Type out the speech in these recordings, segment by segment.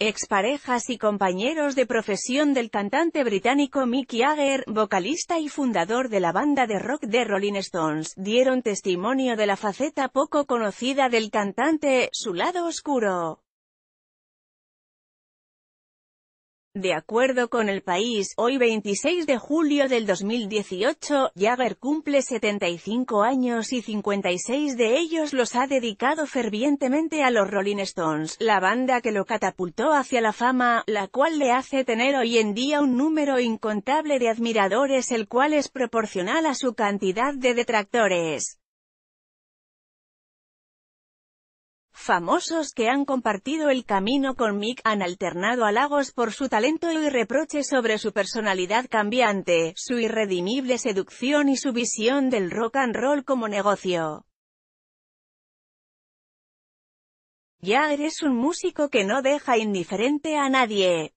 Exparejas y compañeros de profesión del cantante británico Mick Jagger, vocalista y fundador de la banda de rock de Rolling Stones, dieron testimonio de la faceta poco conocida del cantante, su lado oscuro. De acuerdo con el país, hoy 26 de julio del 2018, Jagger cumple 75 años y 56 de ellos los ha dedicado fervientemente a los Rolling Stones, la banda que lo catapultó hacia la fama, la cual le hace tener hoy en día un número incontable de admiradores el cual es proporcional a su cantidad de detractores. Famosos que han compartido el camino con Mick han alternado halagos por su talento y reproches sobre su personalidad cambiante, su irredimible seducción y su visión del rock and roll como negocio. Ya eres un músico que no deja indiferente a nadie.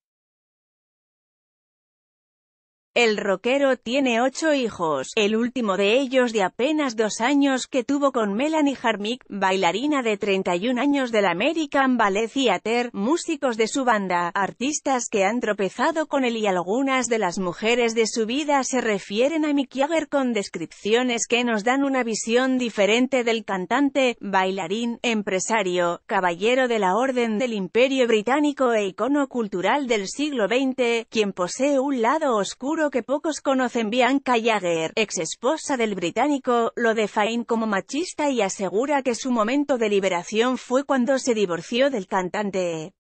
El rockero tiene ocho hijos, el último de ellos de apenas dos años que tuvo con Melanie Harmick, bailarina de 31 años del American Ballet Theater, músicos de su banda, artistas que han tropezado con él y algunas de las mujeres de su vida se refieren a Mick Jagger con descripciones que nos dan una visión diferente del cantante, bailarín, empresario, caballero de la Orden del Imperio Británico e icono cultural del siglo XX, quien posee un lado oscuro que pocos conocen Bianca Jagger, ex esposa del británico, lo define como machista y asegura que su momento de liberación fue cuando se divorció del cantante.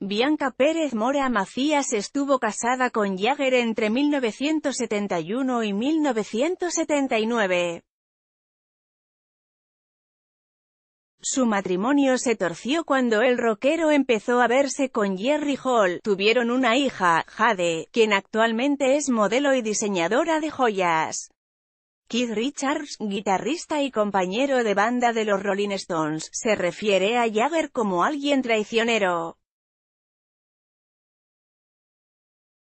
Bianca Pérez Mora Macías estuvo casada con Jagger entre 1971 y 1979. Su matrimonio se torció cuando el rockero empezó a verse con Jerry Hall. Tuvieron una hija, Jade, quien actualmente es modelo y diseñadora de joyas. Keith Richards, guitarrista y compañero de banda de los Rolling Stones, se refiere a Jagger como alguien traicionero.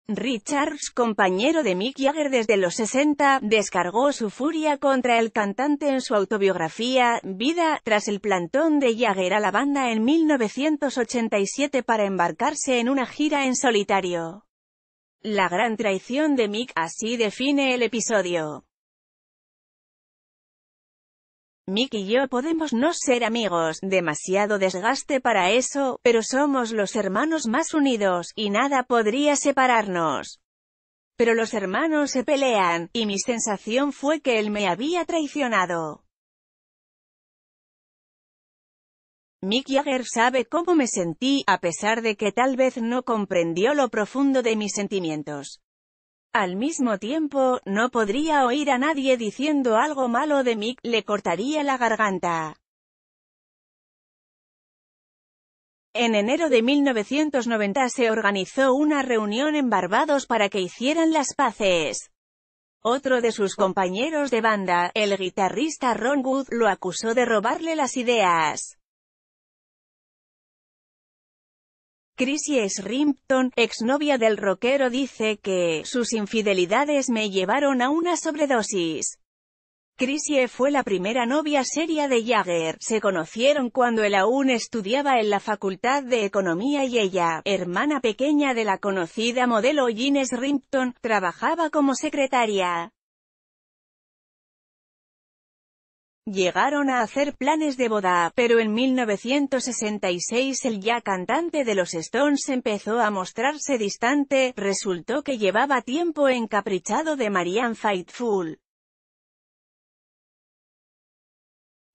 Richards, compañero de Mick Jagger desde los 60, descargó su furia contra el cantante en su autobiografía, Vida, tras el plantón de Jagger a la banda en 1987 para embarcarse en una gira en solitario. La gran traición de Mick, así define el episodio. Mick y yo podemos no ser amigos, demasiado desgaste para eso, pero somos los hermanos más unidos, y nada podría separarnos. Pero los hermanos se pelean, y mi sensación fue que él me había traicionado. Mick Jagger sabe cómo me sentí, a pesar de que tal vez no comprendió lo profundo de mis sentimientos. Al mismo tiempo, no podría oír a nadie diciendo algo malo de Mick, le cortaría la garganta. En enero de 1990 se organizó una reunión en Barbados para que hicieran las paces. Otro de sus compañeros de banda, el guitarrista Ron Wood, lo acusó de robarle las ideas. Chrissy Shrimpton, exnovia del rockero dice que, sus infidelidades me llevaron a una sobredosis. Chrissie fue la primera novia seria de Jagger, se conocieron cuando él aún estudiaba en la Facultad de Economía y ella, hermana pequeña de la conocida modelo Jean Shrimpton, trabajaba como secretaria. Llegaron a hacer planes de boda, pero en 1966 el ya cantante de los Stones empezó a mostrarse distante, resultó que llevaba tiempo encaprichado de Marianne Faithfull.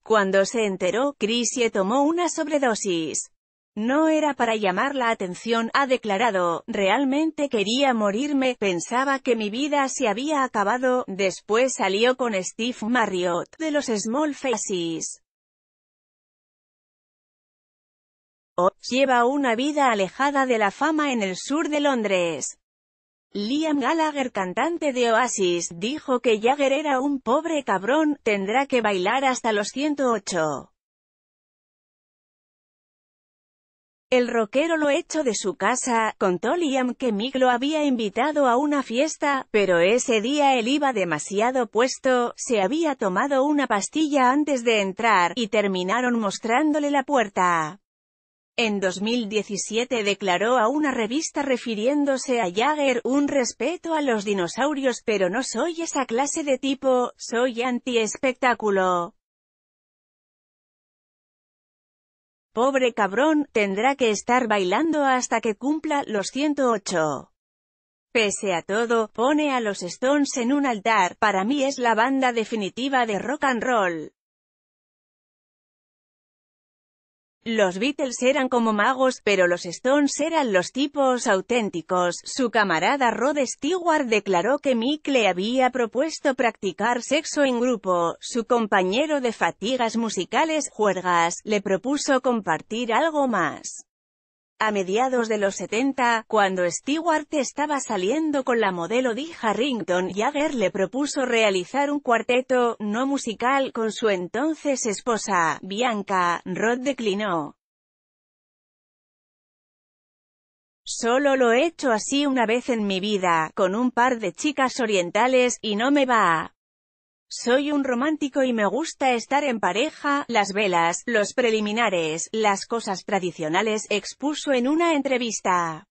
Cuando se enteró, Chrissie tomó una sobredosis. No era para llamar la atención, ha declarado, realmente quería morirme, pensaba que mi vida se había acabado, después salió con Steve Marriott, de los Small Faces. O, oh, lleva una vida alejada de la fama en el sur de Londres. Liam Gallagher, cantante de Oasis, dijo que Jagger era un pobre cabrón, tendrá que bailar hasta los 108. El rockero lo echó de su casa, contó Liam que Mick lo había invitado a una fiesta, pero ese día él iba demasiado puesto, se había tomado una pastilla antes de entrar, y terminaron mostrándole la puerta. En 2017 declaró a una revista refiriéndose a Jagger, un respeto a los dinosaurios pero no soy esa clase de tipo, soy anti-espectáculo. Pobre cabrón, tendrá que estar bailando hasta que cumpla los 108. Pese a todo, pone a los Stones en un altar, para mí es la banda definitiva de rock and roll. Los Beatles eran como magos, pero los Stones eran los tipos auténticos. Su camarada Rod Stewart declaró que Mick le había propuesto practicar sexo en grupo. Su compañero de fatigas musicales, Juergas, le propuso compartir algo más. A mediados de los 70, cuando Stewart estaba saliendo con la modelo Dee Harrington, Jagger le propuso realizar un cuarteto, no musical, con su entonces esposa, Bianca. Rod declinó. Solo lo he hecho así una vez en mi vida, con un par de chicas orientales, y no me va. Soy un romántico y me gusta estar en pareja, las velas, los preliminares, las cosas tradicionales, expuso en una entrevista.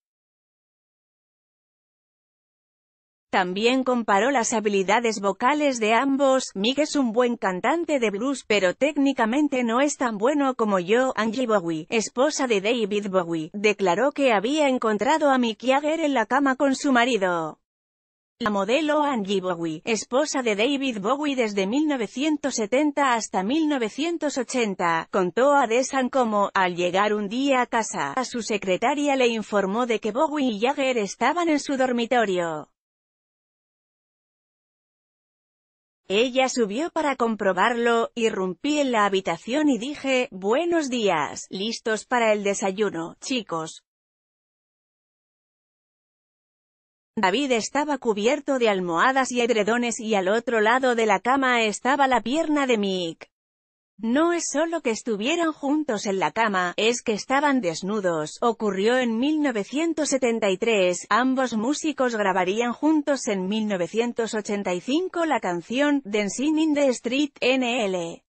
También comparó las habilidades vocales de ambos, Mick es un buen cantante de blues pero técnicamente no es tan bueno como yo, Angie Bowie, esposa de David Bowie, declaró que había encontrado a Mick Jagger en la cama con su marido. La modelo Angie Bowie, esposa de David Bowie desde 1970 hasta 1980, contó a Desan como, al llegar un día a casa, a su secretaria le informó de que Bowie y Jagger estaban en su dormitorio. Ella subió para comprobarlo, irrumpí en la habitación y dije, «Buenos días, listos para el desayuno, chicos». David estaba cubierto de almohadas y edredones y al otro lado de la cama estaba la pierna de Mick. No es solo que estuvieran juntos en la cama, es que estaban desnudos. Ocurrió en 1973, ambos músicos grabarían juntos en 1985 la canción Dancing in the Street, NL.